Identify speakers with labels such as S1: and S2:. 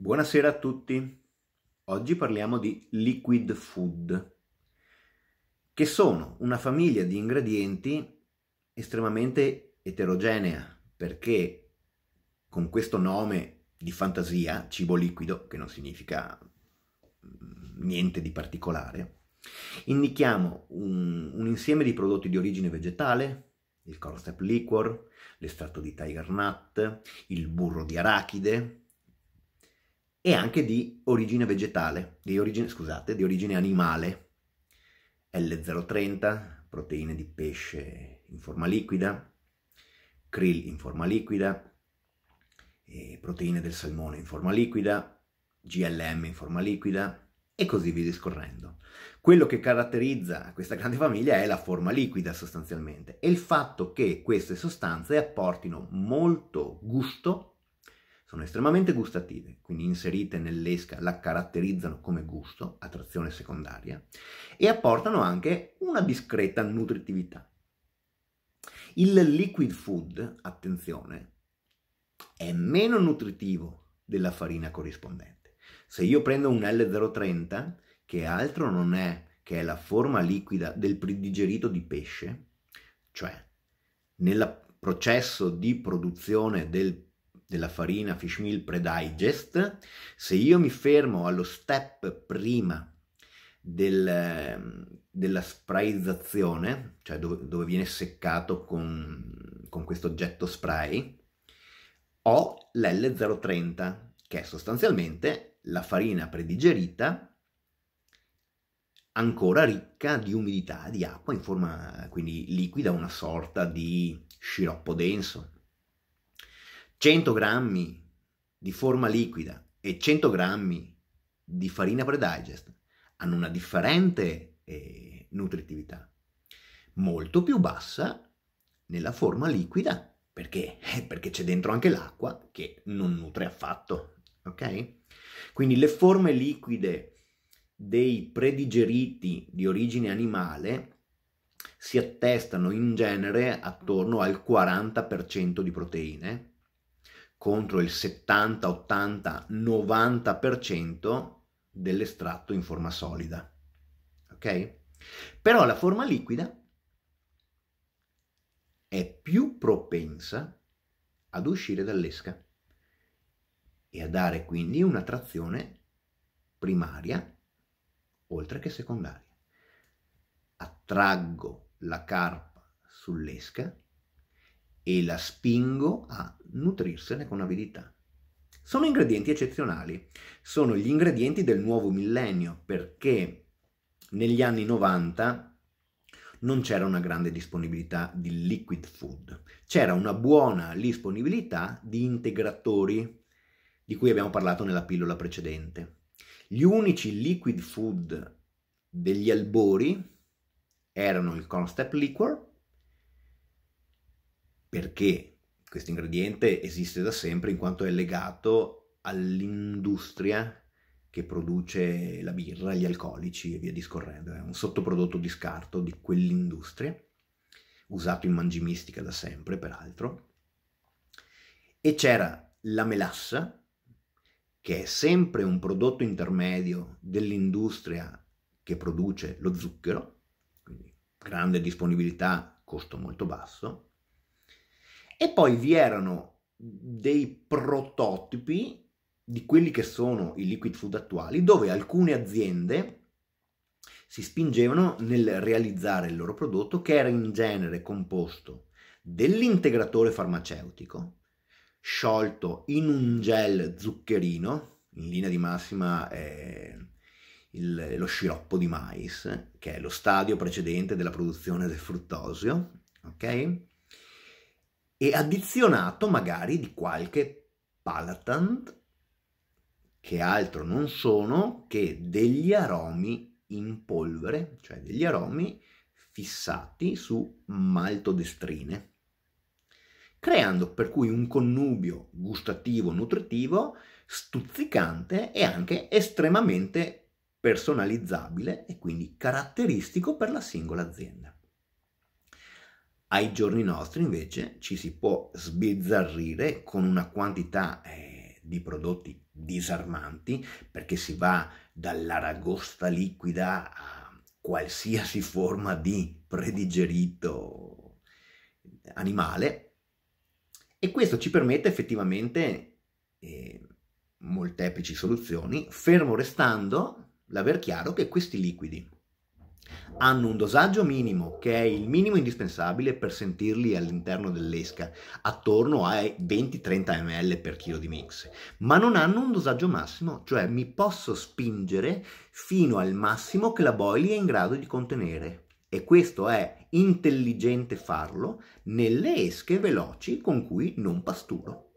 S1: Buonasera a tutti. Oggi parliamo di liquid food, che sono una famiglia di ingredienti estremamente eterogenea, perché con questo nome di fantasia, cibo liquido, che non significa mm, niente di particolare, indichiamo un, un insieme di prodotti di origine vegetale, il corstep liquor, l'estratto di tiger nut, il burro di arachide, e anche di origine vegetale, di origine, scusate, di origine animale. L030, proteine di pesce in forma liquida, krill in forma liquida, proteine del salmone in forma liquida, GLM in forma liquida e così via discorrendo. Quello che caratterizza questa grande famiglia è la forma liquida sostanzialmente e il fatto che queste sostanze apportino molto gusto sono estremamente gustative, quindi inserite nell'esca la caratterizzano come gusto, attrazione secondaria, e apportano anche una discreta nutritività. Il liquid food, attenzione, è meno nutritivo della farina corrispondente. Se io prendo un L030, che altro non è che è la forma liquida del predigerito di pesce, cioè nel processo di produzione del della farina Fish Meal Predigest, se io mi fermo allo step prima del, ehm, della sprayizzazione, cioè dove, dove viene seccato con, con questo oggetto spray, ho l'L030, che è sostanzialmente la farina predigerita ancora ricca di umidità, di acqua in forma quindi liquida, una sorta di sciroppo denso, 100 grammi di forma liquida e 100 grammi di farina pre-digest hanno una differente eh, nutritività, molto più bassa nella forma liquida, perché? Eh, perché c'è dentro anche l'acqua che non nutre affatto, ok? Quindi le forme liquide dei predigeriti di origine animale si attestano in genere attorno al 40% di proteine, contro il 70, 80, 90% dell'estratto in forma solida. Ok? Però la forma liquida è più propensa ad uscire dall'esca e a dare quindi una trazione primaria oltre che secondaria. Attraggo la carpa sull'esca e la spingo a nutrirsene con avidità. Sono ingredienti eccezionali, sono gli ingredienti del nuovo millennio perché negli anni 90 non c'era una grande disponibilità di liquid food, c'era una buona disponibilità di integratori di cui abbiamo parlato nella pillola precedente. Gli unici liquid food degli albori erano il corn step liquor perché questo ingrediente esiste da sempre in quanto è legato all'industria che produce la birra, gli alcolici e via discorrendo. È un sottoprodotto di scarto di quell'industria, usato in mangimistica da sempre, peraltro. E c'era la melassa, che è sempre un prodotto intermedio dell'industria che produce lo zucchero, quindi grande disponibilità, costo molto basso, e poi vi erano dei prototipi di quelli che sono i liquid food attuali, dove alcune aziende si spingevano nel realizzare il loro prodotto che era in genere composto dell'integratore farmaceutico, sciolto in un gel zuccherino, in linea di massima eh, il, lo sciroppo di mais, che è lo stadio precedente della produzione del fruttosio, ok? e addizionato magari di qualche palatant che altro non sono che degli aromi in polvere, cioè degli aromi fissati su maltodestrine, creando per cui un connubio gustativo nutritivo stuzzicante e anche estremamente personalizzabile e quindi caratteristico per la singola azienda. Ai giorni nostri invece ci si può sbizzarrire con una quantità eh, di prodotti disarmanti perché si va dall'aragosta liquida a qualsiasi forma di predigerito animale e questo ci permette effettivamente eh, molteplici soluzioni, fermo restando l'aver chiaro che questi liquidi hanno un dosaggio minimo, che è il minimo indispensabile per sentirli all'interno dell'esca, attorno ai 20-30 ml per chilo di mix, ma non hanno un dosaggio massimo, cioè mi posso spingere fino al massimo che la boilie è in grado di contenere. E questo è intelligente farlo nelle esche veloci con cui non pasturo.